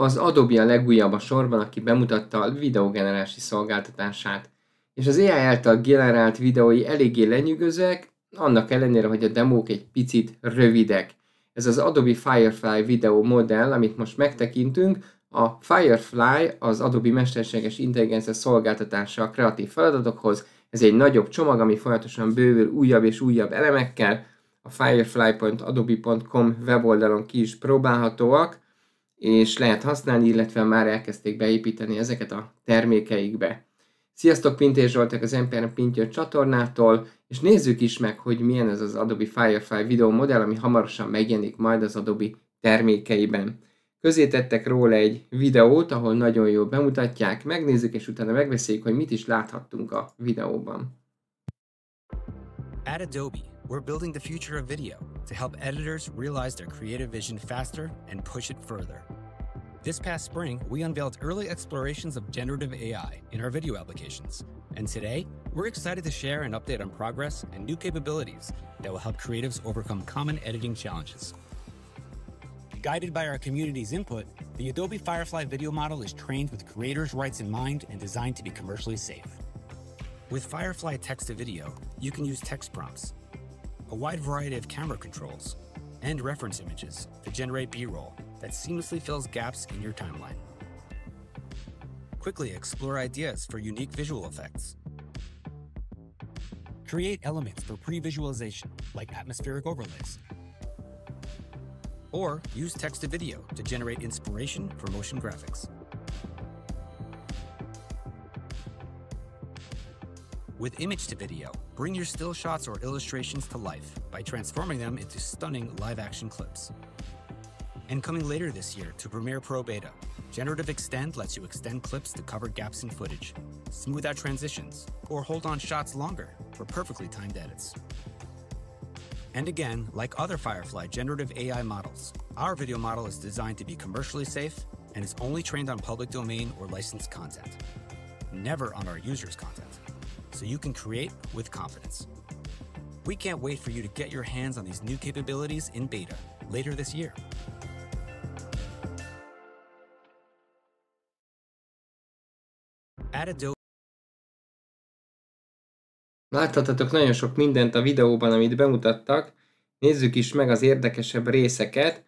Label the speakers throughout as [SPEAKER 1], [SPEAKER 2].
[SPEAKER 1] az Adobe a legújabb a sorban, aki bemutatta a videógenerálási szolgáltatását, és az AI által generált videói eléggé lenyűgözőek, annak ellenére, hogy a demók egy picit rövidek. Ez az Adobe Firefly videó modell, amit most megtekintünk, a Firefly az Adobe mesterséges intelligencia szolgáltatása a kreatív feladatokhoz, ez egy nagyobb csomag, ami folyamatosan bővül újabb és újabb elemekkel, a firefly.adobe.com weboldalon ki is próbálhatóak, és lehet használni, illetve már elkezdték beépíteni ezeket a termékeikbe. Sziasztok, Pintér Zsoltak az MPR Pintyő csatornától, és nézzük is meg, hogy milyen ez az Adobe Firefly videó modell, ami hamarosan megjelenik majd az Adobe termékeiben. Közé tettek róla egy videót, ahol nagyon jól bemutatják, megnézzük, és utána megbeszéljük, hogy mit is láthattunk a videóban.
[SPEAKER 2] At Adobe, we're building the future of video to help editors realize their creative vision faster and push it further. This past spring, we unveiled early explorations of generative AI in our video applications. And today, we're excited to share an update on progress and new capabilities that will help creatives overcome common editing challenges. Guided by our community's input, the Adobe Firefly video model is trained with creators' rights in mind and designed to be commercially safe. With Firefly text to video, you can use text prompts, a wide variety of camera controls, and reference images to generate B roll that seamlessly fills gaps in your timeline. Quickly explore ideas for unique visual effects. Create elements for pre-visualization, like atmospheric overlays. Or use text-to-video to generate inspiration for motion graphics. With image to video, bring your still shots or illustrations to life by transforming them into stunning live action clips and coming later this year to Premiere Pro Beta. Generative Extend lets you extend clips to cover gaps in footage, smooth out transitions, or hold on shots longer for perfectly timed edits. And again, like other Firefly generative AI models, our video model is designed to be commercially safe and is only trained on public domain or licensed content, never on our users' content, so you can create with confidence. We can't wait for you to get your hands on these new capabilities in beta later this year.
[SPEAKER 1] Láthatatok nagyon sok mindent a videóban, amit bemutattak. Nézzük is meg az érdekesebb részeket.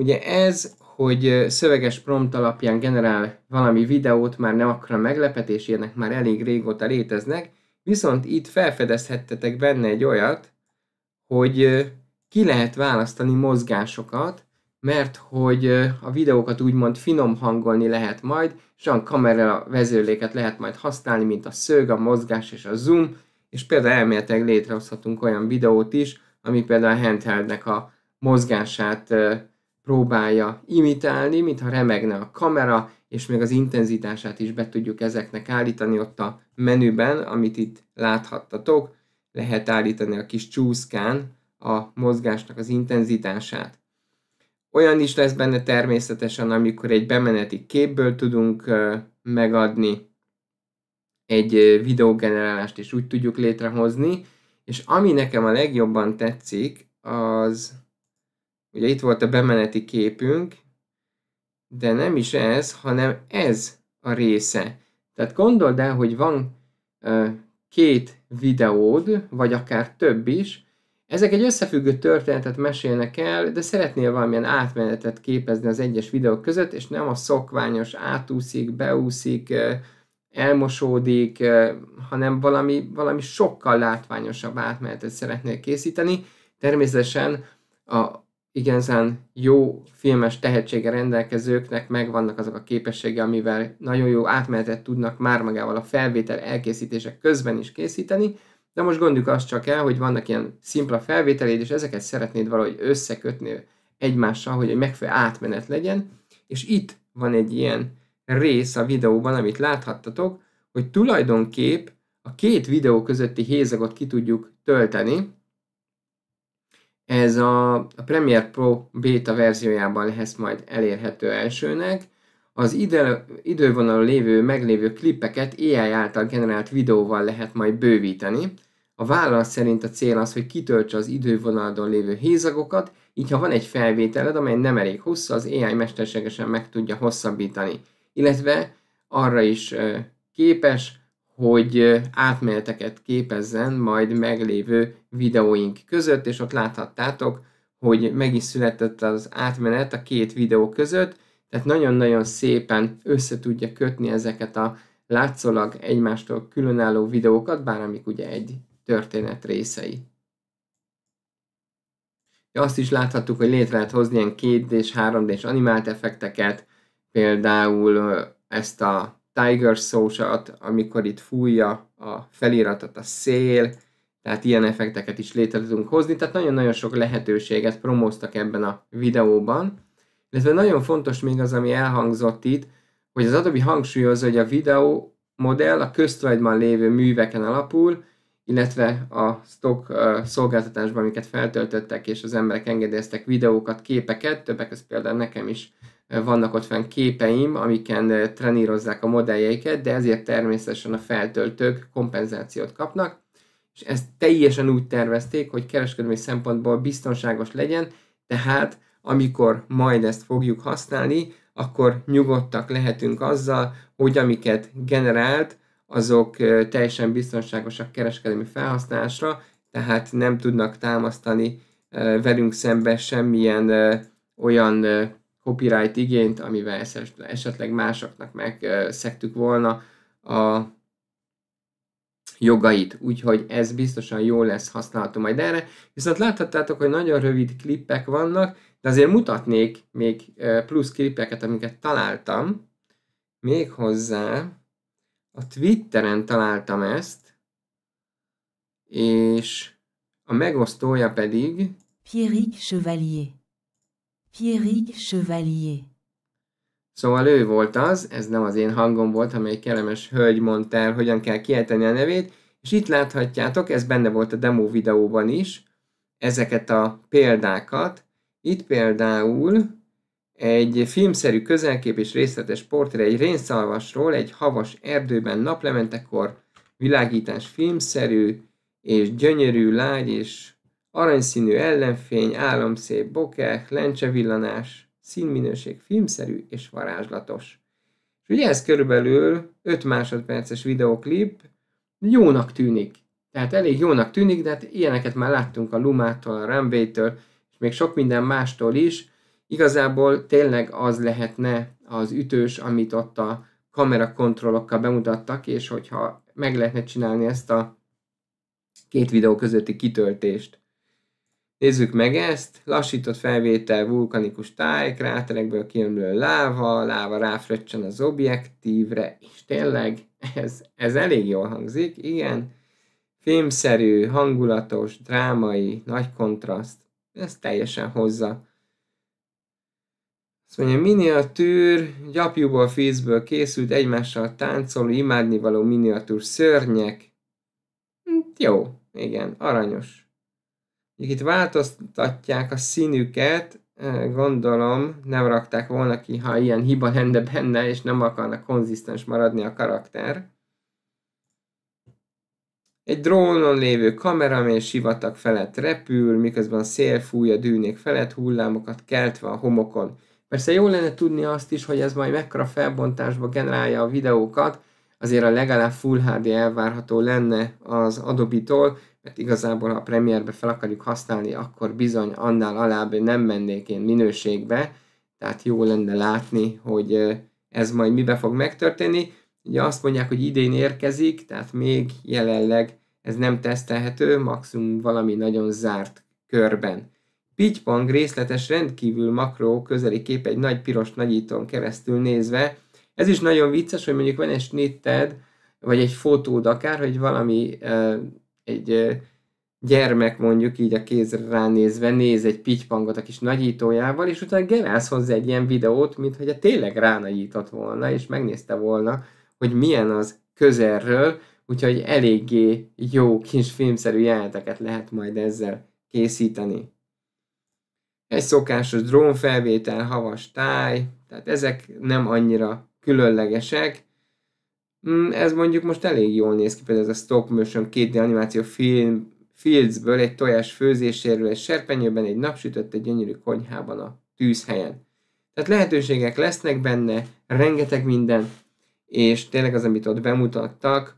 [SPEAKER 1] Ugye ez, hogy szöveges prompt alapján generál valami videót, már nem akkora meglepetés, ilyenek már elég régóta léteznek, viszont itt felfedezhettetek benne egy olyat, hogy ki lehet választani mozgásokat, mert hogy a videókat úgymond finom hangolni lehet majd, és olyan kamera vezérléket lehet majd használni, mint a szög, a mozgás és a zoom, és például elméletileg létrehozhatunk olyan videót is, ami például a handheldnek a mozgását próbálja imitálni, mintha remegne a kamera, és még az intenzitását is be tudjuk ezeknek állítani ott a menüben, amit itt láthattatok, lehet állítani a kis csúszkán a mozgásnak az intenzitását. Olyan is lesz benne természetesen, amikor egy bemeneti képből tudunk megadni egy videógenerálást, és úgy tudjuk létrehozni. És ami nekem a legjobban tetszik, az ugye itt volt a bemeneti képünk, de nem is ez, hanem ez a része. Tehát gondold el, hogy van két videód, vagy akár több is, ezek egy összefüggő történetet mesélnek el, de szeretnél valamilyen átmenetet képezni az egyes videók között, és nem a szokványos átúszik, beúszik, elmosódik, hanem valami, valami sokkal látványosabb átmenetet szeretnél készíteni. Természetesen a igazán jó filmes tehetsége rendelkezőknek megvannak azok a képessége, amivel nagyon jó átmenetet tudnak már magával a felvétel elkészítések közben is készíteni, de most gondoljuk azt csak el, hogy vannak ilyen szimpla felvételéd, és ezeket szeretnéd valahogy összekötni egymással, hogy egy megfelelő átmenet legyen, és itt van egy ilyen rész a videóban, amit láthattatok, hogy tulajdonképp a két videó közötti hézagot ki tudjuk tölteni. Ez a, a Premiere Pro beta verziójában lesz majd elérhető elsőnek. Az ide, idővonalon lévő, meglévő klippeket AI által generált videóval lehet majd bővíteni. A vállalat szerint a cél az, hogy kitöltse az idővonaldon lévő hézagokat, így ha van egy felvételed, amely nem elég hosszú, az AI mesterségesen meg tudja hosszabbítani. Illetve arra is képes, hogy átmeneteket képezzen majd meglévő videóink között, és ott láthattátok, hogy meg is született az átmenet a két videó között, tehát nagyon-nagyon szépen össze tudja kötni ezeket a látszólag egymástól különálló videókat, bár amik ugye egy történet részei. Azt is láthattuk, hogy létre lehet hozni ilyen 2D-s, 3D-s animált effekteket, például ezt a Tiger soul amikor itt fújja a feliratot a szél, tehát ilyen effekteket is létre tudunk hozni, tehát nagyon-nagyon sok lehetőséget promóztak ebben a videóban. Illetve nagyon fontos még az, ami elhangzott itt, hogy az Adobe hangsúlyozza, hogy a videó modell a köztulajdonban lévő műveken alapul, illetve a stock szolgáltatásban, amiket feltöltöttek, és az emberek engedélyeztek videókat, képeket, többek között például nekem is vannak ott fenn képeim, amiken trenírozzák a modelljeiket, de ezért természetesen a feltöltők kompenzációt kapnak, és ezt teljesen úgy tervezték, hogy kereskedelmi szempontból biztonságos legyen, tehát amikor majd ezt fogjuk használni, akkor nyugodtak lehetünk azzal, hogy amiket generált, azok teljesen biztonságosak kereskedelmi felhasználásra, tehát nem tudnak támasztani velünk szembe semmilyen olyan copyright igényt, amivel esetleg másoknak megszektük volna a jogait, úgyhogy ez biztosan jó lesz használható majd erre. Viszont láthattátok, hogy nagyon rövid klippek vannak, de azért mutatnék még plusz klippeket, amiket találtam. Még hozzá a Twitteren találtam ezt, és a megosztója pedig
[SPEAKER 2] Pierrick Chevalier. Pierrick Chevalier.
[SPEAKER 1] Szóval ő volt az, ez nem az én hangom volt, hanem egy kellemes hölgy mondta el, hogyan kell kiejteni a nevét, és itt láthatjátok, ez benne volt a demo videóban is, ezeket a példákat. Itt például egy filmszerű közelkép és részletes portré egy rénszalvasról egy havas erdőben naplementekor világítás filmszerű és gyönyörű, lágy és aranyszínű ellenfény, álomszép bokeh, lencsevillanás, színminőség filmszerű és varázslatos. És ugye ez körülbelül 5 másodperces videoklip jónak tűnik. Tehát elég jónak tűnik, de hát ilyeneket már láttunk a Lumától, a Runway-től, és még sok minden mástól is, Igazából tényleg az lehetne az ütős, amit ott a kamerakontrollokkal bemutattak, és hogyha meg lehetne csinálni ezt a két videó közötti kitöltést. Nézzük meg ezt, lassított felvétel vulkanikus táj, kráterekből kiömlő láva, láva ráfröccsen az objektívre, és tényleg ez, ez elég jól hangzik, igen. Filmszerű, hangulatos, drámai, nagy kontraszt, ez teljesen hozza azt mondja, miniatűr, gyapjúból, fészből készült, egymással táncoló, imádnivaló miniatűr szörnyek.
[SPEAKER 2] Hm, jó,
[SPEAKER 1] igen, aranyos. Itt változtatják a színüket, gondolom nem rakták volna ki, ha ilyen hiba lenne benne, és nem akarnak konzisztens maradni a karakter. Egy drónon lévő kamera amely sivatag felett repül, miközben a szél fúj a dűnék felett, hullámokat keltve a homokon. Persze jó lenne tudni azt is, hogy ez majd mekkora felbontásba generálja a videókat, azért a legalább Full HD elvárható lenne az Adobe-tól, mert igazából ha a Premiere-be fel akarjuk használni, akkor bizony annál alább nem mennék én minőségbe, tehát jó lenne látni, hogy ez majd mibe fog megtörténni. Ugye azt mondják, hogy idén érkezik, tehát még jelenleg ez nem tesztelhető, maximum valami nagyon zárt körben. Pitypang részletes, rendkívül makró közeli kép egy nagy piros nagyítón keresztül nézve. Ez is nagyon vicces, hogy mondjuk van egy snitted, vagy egy fotód akár, hogy valami egy gyermek mondjuk így a kézre ránézve néz egy pitypangot a kis nagyítójával, és utána gerálsz hozzá egy ilyen videót, mint hogy a tényleg ránagyított volna, és megnézte volna, hogy milyen az közelről, úgyhogy eléggé jó kis filmszerű jeleneteket lehet majd ezzel készíteni. Egy szokásos drónfelvétel, havas táj, tehát ezek nem annyira különlegesek. Mm, ez mondjuk most elég jól néz ki, például ez a stop motion 2D animáció film, Fieldsből egy tojás főzéséről, egy serpenyőben, egy napsütött, egy gyönyörű konyhában a tűzhelyen. Tehát lehetőségek lesznek benne, rengeteg minden, és tényleg az, amit ott bemutattak,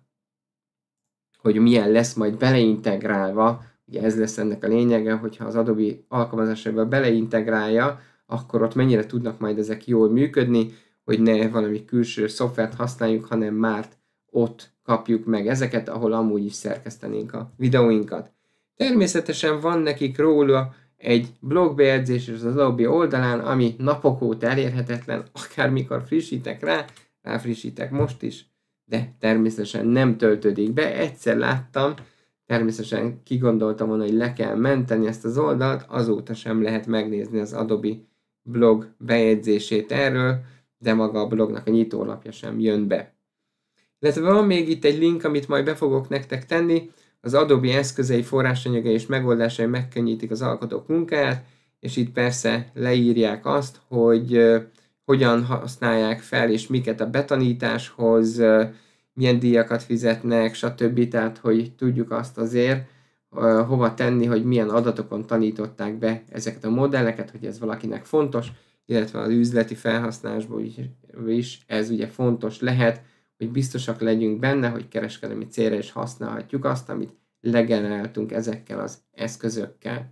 [SPEAKER 1] hogy milyen lesz majd beleintegrálva ugye ez lesz ennek a lényege, hogyha az Adobe alkalmazásába beleintegrálja, akkor ott mennyire tudnak majd ezek jól működni, hogy ne valami külső szoftvert használjuk, hanem már ott kapjuk meg ezeket, ahol amúgy is szerkesztenénk a videóinkat. Természetesen van nekik róla egy blogbejegyzés az Adobe oldalán, ami napok óta elérhetetlen, akármikor frissítek rá, ráfrissítek most is, de természetesen nem töltődik be. Egyszer láttam, Természetesen kigondoltam volna, hogy le kell menteni ezt az oldalt, azóta sem lehet megnézni az Adobe blog bejegyzését erről, de maga a blognak a nyitólapja sem jön be. Illetve van még itt egy link, amit majd be fogok nektek tenni, az Adobe eszközei, forrásanyagai és megoldásai megkönnyítik az alkotók munkáját, és itt persze leírják azt, hogy hogyan használják fel és miket a betanításhoz, milyen díjakat fizetnek, stb. Tehát, hogy tudjuk azt azért, hova tenni, hogy milyen adatokon tanították be ezeket a modelleket, hogy ez valakinek fontos, illetve az üzleti felhasználásból is, ez ugye fontos lehet, hogy biztosak legyünk benne, hogy kereskedelmi célra is használhatjuk azt, amit legeneráltunk ezekkel az eszközökkel.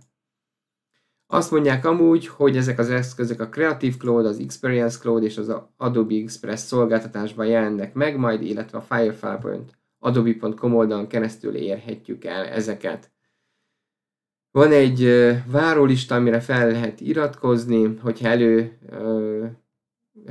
[SPEAKER 1] Azt mondják amúgy, hogy ezek az eszközök a Creative Cloud, az Experience Cloud és az Adobe Express szolgáltatásban jelennek meg, majd illetve a Firefly.com adobe.com oldalon keresztül érhetjük el ezeket. Van egy várólista, amire fel lehet iratkozni, hogyha elő,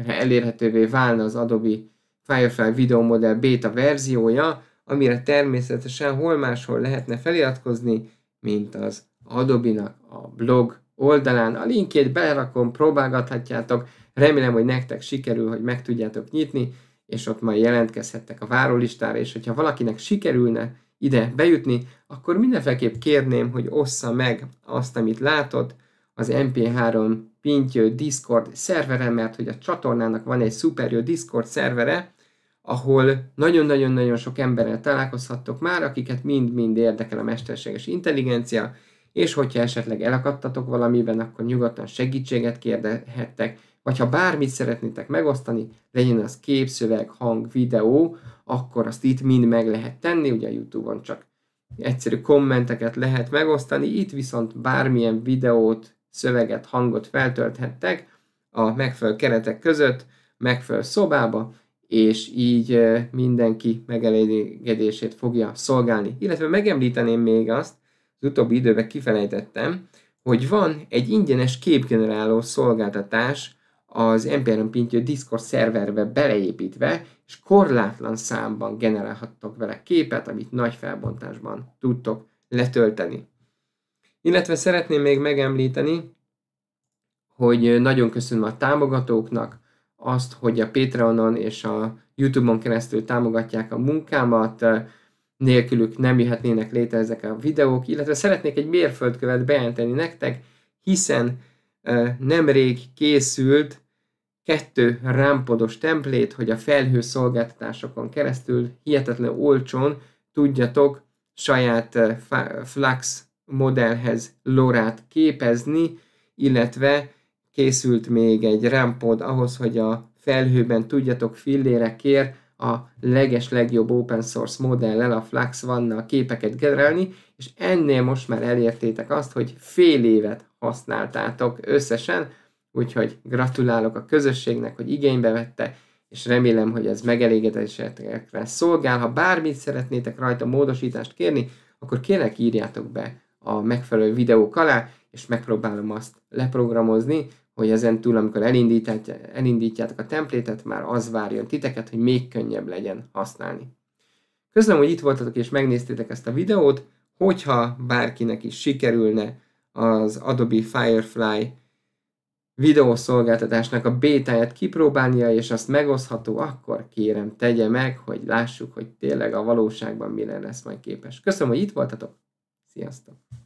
[SPEAKER 1] elérhetővé válna az Adobe Firefly Video Model beta verziója, amire természetesen hol máshol lehetne feliratkozni, mint az Adobe-nak a blog oldalán a linkjét belerakom, próbálgathatjátok, remélem, hogy nektek sikerül, hogy meg tudjátok nyitni, és ott majd jelentkezhettek a várólistára, és hogyha valakinek sikerülne ide bejutni, akkor mindenféleképp kérném, hogy ossza meg azt, amit látott az MP3 pintjő Discord szervere, mert hogy a csatornának van egy szuper jó Discord szervere, ahol nagyon-nagyon-nagyon sok emberrel találkozhattok már, akiket mind-mind érdekel a mesterséges intelligencia, és hogyha esetleg elakadtatok valamiben, akkor nyugodtan segítséget kérhettek, vagy ha bármit szeretnétek megosztani, legyen az kép, szöveg, hang, videó, akkor azt itt mind meg lehet tenni, ugye a Youtube-on csak egyszerű kommenteket lehet megosztani, itt viszont bármilyen videót, szöveget, hangot feltölthettek a megfelelő keretek között, megfelelő szobába, és így eh, mindenki megelégedését fogja szolgálni. Illetve megemlíteném még azt, az utóbbi időben kifelejtettem, hogy van egy ingyenes képgeneráló szolgáltatás az NPRM Pintjő Discord szerverbe beleépítve, és korlátlan számban generálhattok vele képet, amit nagy felbontásban tudtok letölteni. Illetve szeretném még megemlíteni, hogy nagyon köszönöm a támogatóknak azt, hogy a Patreonon és a YouTube-on keresztül támogatják a munkámat, nélkülük nem jöhetnének létre ezek a videók, illetve szeretnék egy mérföldkövet bejelenteni nektek, hiszen nemrég készült kettő rámpodos templét, hogy a felhő szolgáltatásokon keresztül hihetetlen olcsón tudjatok saját Flux modellhez lorát képezni, illetve készült még egy rámpod ahhoz, hogy a felhőben tudjatok fillérekért a leges legjobb open source modellel, a Flux vannak képeket generálni, és ennél most már elértétek azt, hogy fél évet használtátok összesen, úgyhogy gratulálok a közösségnek, hogy igénybe vette, és remélem, hogy ez megelégedésetekre szolgál. Ha bármit szeretnétek rajta módosítást kérni, akkor kérlek írjátok be a megfelelő videók alá, és megpróbálom azt leprogramozni, hogy ezen túl, amikor elindítjátok a templétet, már az várjon titeket, hogy még könnyebb legyen használni. Köszönöm, hogy itt voltatok és megnéztétek ezt a videót. Hogyha bárkinek is sikerülne az Adobe Firefly videószolgáltatásnak a bétáját kipróbálnia, és azt megosztható, akkor kérem, tegye meg, hogy lássuk, hogy tényleg a valóságban mire lesz majd képes. Köszönöm, hogy itt voltatok. Sziasztok!